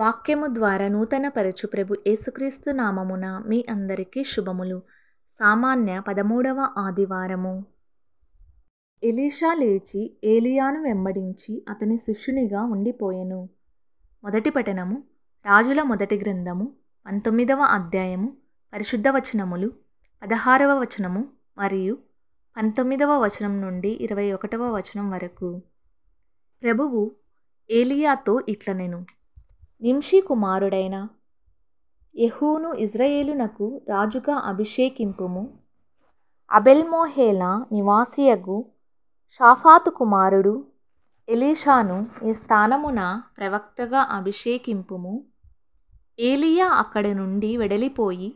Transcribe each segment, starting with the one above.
వాక్యము ద్వారా నూతనపరచు ప్రభు యేసుక్రీస్తు నామమున మీ అందరికీ శుభములు సామాన్య పదమూడవ ఆదివారము ఎలీషా లేచి ఏలియాను వెంబడించి అతని శిష్యునిగా ఉండిపోయెను మొదటి పఠనము రాజుల మొదటి గ్రంథము పంతొమ్మిదవ అధ్యాయము పరిశుద్ధ వచనములు పదహారవ వచనము మరియు పంతొమ్మిదవ వచనం నుండి ఇరవై ఒకటవ వచనం వరకు ప్రభువు ఏలియాతో ఇట్లనెను నింషీ కుమారుడైన యహూను ఇజ్రాయేలునకు రాజుగా అభిషేకింపుము అబెల్మోహేల నివాసియగు షాఫాతు కుమారుడు ఎలీషాను ఈ స్థానమున ప్రవక్తగా అభిషేకింపుము ఏలియా అక్కడి నుండి వెడలిపోయి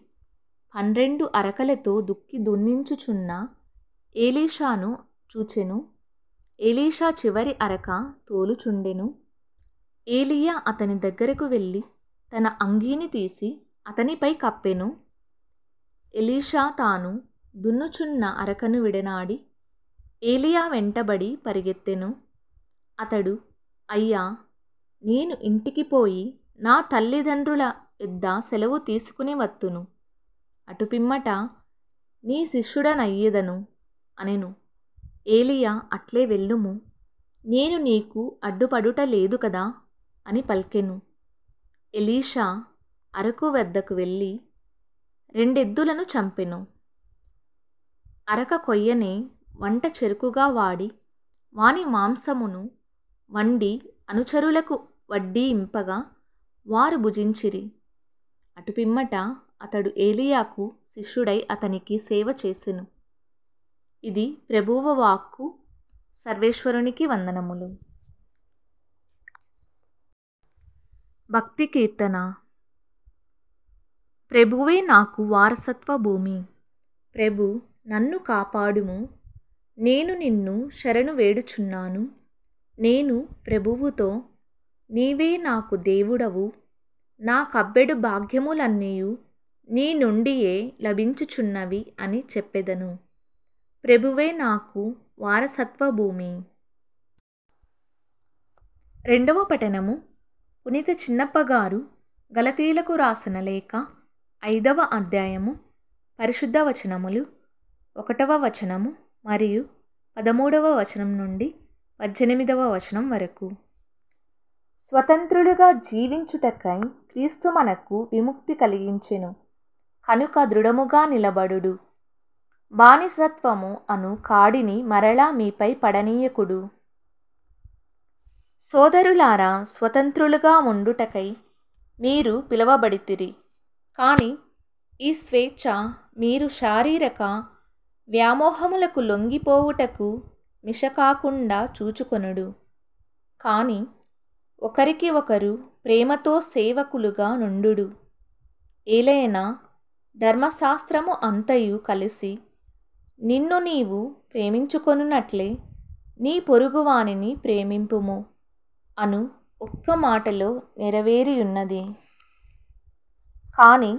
పన్నెండు అరకలతో దుక్కి దున్నించుచున్న ఏలీషాను చూచెను ఏలీషా చివరి అరక తోలుచుండెను ఏలియా అతని దగ్గరకు వెళ్ళి తన అంగీని తీసి అతనిపై కప్పెను ఎలీషా తాను దున్నుచున్న అరకను విడనాడి ఏలియా వెంటబడి పరిగెత్తెను అతడు అయ్యా నేను ఇంటికి పోయి నా తల్లిదండ్రుల ఎద్ద సెలవు తీసుకుని వత్తును అటుపిమ్మట నీ శిష్యుడనయ్యేదను అనెను ఏలియా అట్లే వెళ్ళుము నేను నీకు అడ్డుపడుట లేదు కదా అని పలికెను ఎలీషా అరకు వద్దకు వెళ్ళి రెండెద్దులను చంపెను అరక కొయ్యనే వంట చెరుకుగా వాడి వాని మాంసమును వండి అనుచరులకు వడ్డీ ఇంపగా వారు భుజించిరి అటుపిమ్మట అతడు ఏలియాకు శిష్యుడై అతనికి సేవ చేసెను ఇది ప్రభువ వాక్కు సర్వేశ్వరునికి వందనములు భక్తి కీర్తన ప్రభువే నాకు వారసత్వ భూమి ప్రభు నన్ను కాపాడుము నేను నిన్ను శరణు వేడుచున్నాను నేను ప్రభువుతో నీవే నాకు దేవుడవు నా కబ్బెడు భాగ్యములన్నీయు నీ నుండియే లభించుచున్నవి అని చెప్పెదను ప్రభువే నాకు వారసత్వ భూమి రెండవ పఠనము పునీత చిన్నప్ప గారు గలతీలకు రాసిన లేఖ ఐదవ అధ్యాయము పరిశుద్ధ వచనములు ఒకటవ వచనము మరియు పదమూడవ వచనం నుండి పద్దెనిమిదవ వచనం వరకు స్వతంత్రుడుగా జీవించుటకై క్రీస్తు మనకు విముక్తి కలిగించెను కనుక దృఢముగా నిలబడుడు బానిసత్వము అను కాడిని మరలా మీపై పడనీయకుడు సోదరులారా స్వతంత్రులుగా ఉండుటకై మీరు పిలువబడితిరి కానీ ఈ స్వేచ్ఛ మీరు శారీరక వ్యామోహములకు లొంగిపోవుటకు మిషకాకుండా చూచుకొనుడు కానీ ఒకరికి ఒకరు ప్రేమతో సేవకులుగా నుండు ఏలైనా ధర్మశాస్త్రము అంతయు కలిసి నిన్ను నీవు ప్రేమించుకొనున్నట్లే నీ పొరుగువానిని ప్రేమింపుము అను ఒక్క మాటలో నెరవేరియున్నది కానీ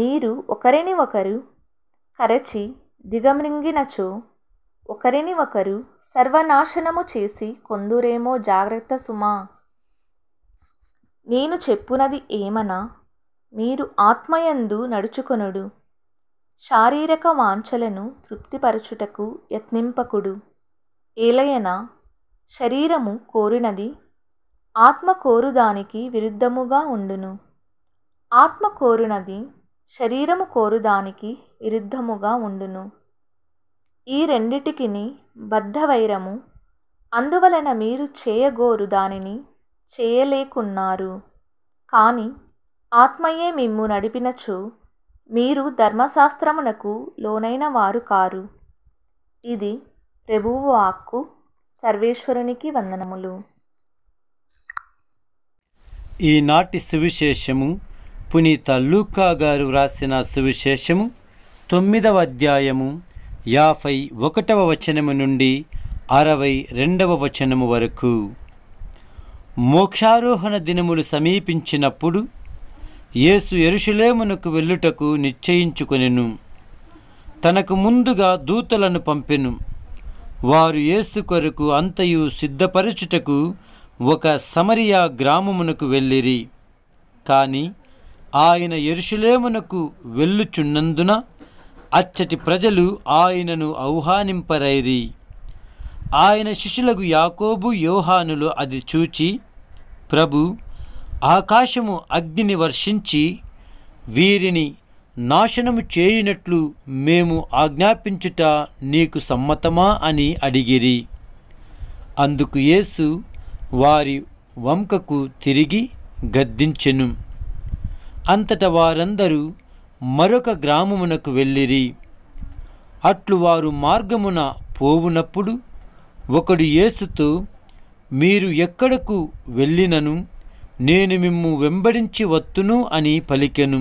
మీరు ఒకరిని ఒకరు కరచి దిగమృంగినచో ఒకరిని ఒకరు సర్వనాశనము చేసి కొందురేమో జాగ్రత్త సుమా నేను చెప్పునది ఏమనా మీరు ఆత్మయందు నడుచుకొనుడు శారీరక వాంఛలను తృప్తిపరచుటకు యత్నింపకుడు ఏలయన శరీరము కోరినది ఆత్మ కోరుదానికి విరుద్ధముగా ఉండును ఆత్మ కోరునది శరీరము కోరుదానికి విరుద్ధముగా ఉండును ఈ రెండిటికి బద్ధవైరము అందువలన మీరు చేయగోరు దానిని చేయలేకున్నారు కానీ ఆత్మయే మిమ్ము నడిపినచు మీరు ధర్మశాస్త్రమునకు లోనైన వారు కారు ఇది ప్రభువు ఆక్కు సర్వేశ్వరునికి వందనములు ఈనాటి సువిశేషము పునీత లూకా గారు వ్రాసిన సువిశేషము తొమ్మిదవ అధ్యాయము యాభై ఒకటవ వచనము నుండి అరవై రెండవ వచనము వరకు మోక్షారోహణ దినములు సమీపించినప్పుడు యేసు ఎరుషులేమునకు వెళ్ళుటకు నిశ్చయించుకొనెను తనకు ముందుగా దూతలను పంపెను వారు యేసు కొరకు అంతయు సిద్ధపరచుటకు ఒక సమరియా గ్రామమునకు వెళ్ళిరి కాని ఆయన ఎరుషులేమునకు వెళ్ళుచున్నందున అచ్చటి ప్రజలు ఆయనను ఆహ్వానింపరైరి ఆయన శిష్యులకు యాకోబు యోహానులు అది చూచి ప్రభు ఆకాశము అగ్నిని వర్షించి వీరిని నాశనము చేయనట్లు మేము ఆజ్ఞాపించుట నీకు సమ్మతమా అని అడిగిరి అందుకు యేసు వారి వంకకు తిరిగి గద్దించెను అంతట వారందరూ మరొక గ్రామమునకు వెళ్ళిరి అట్లు వారు మార్గమున పోవునప్పుడు ఒకడు యేసుతో మీరు ఎక్కడకు వెళ్ళినను నేను మిమ్ము వెంబడించి వత్తును అని పలికెను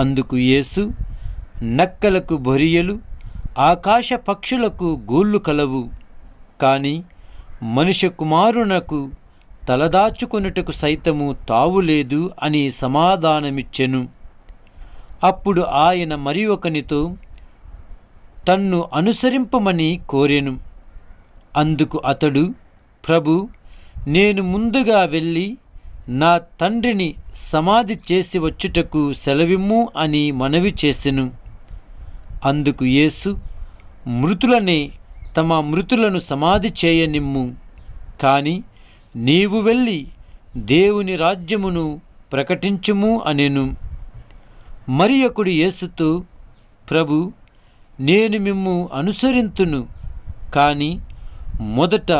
అందుకు యేసు నక్కలకు బొరియలు ఆకాశ పక్షులకు గూళ్ళు కలవు కానీ మనుష్య కుమారునకు తలదాచుకొనుటకు సైతము తావులేదు అని సమాధానమిచ్చెను అప్పుడు ఆయన మరి ఒకనితో తన్ను అనుసరింపమని కోరెను అందుకు అతడు ప్రభు నేను ముందుగా వెళ్ళి నా తండ్రిని సమాధి చేసి వచ్చుటకు సెలవిమ్ము అని మనవి చేసెను అందుకు యేసు మృతులనే తమ మృతులను సమాధి చేయనిమ్ము కాని నీవు వెళ్ళి దేవుని రాజ్యమును ప్రకటించుము అనెను ఒకడు ఏసుతూ ప్రభు నేను మిమ్ము అనుసరింతును కానీ మొదట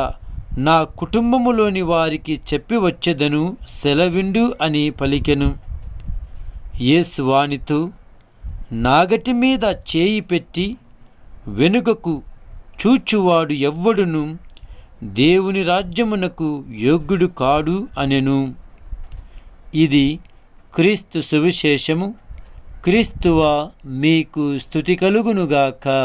నా కుటుంబములోని వారికి చెప్పి వచ్చేదను సెలవిండు అని పలికెను ఏసు వానితో నాగటి మీద చేయి పెట్టి వెనుకకు చూచువాడు ఎవ్వడును దేవుని రాజ్యమునకు యోగ్యుడు కాడు అనెను ఇది క్రీస్తు సువిశేషము క్రీస్తువా మీకు స్థుతి కలుగునుగాక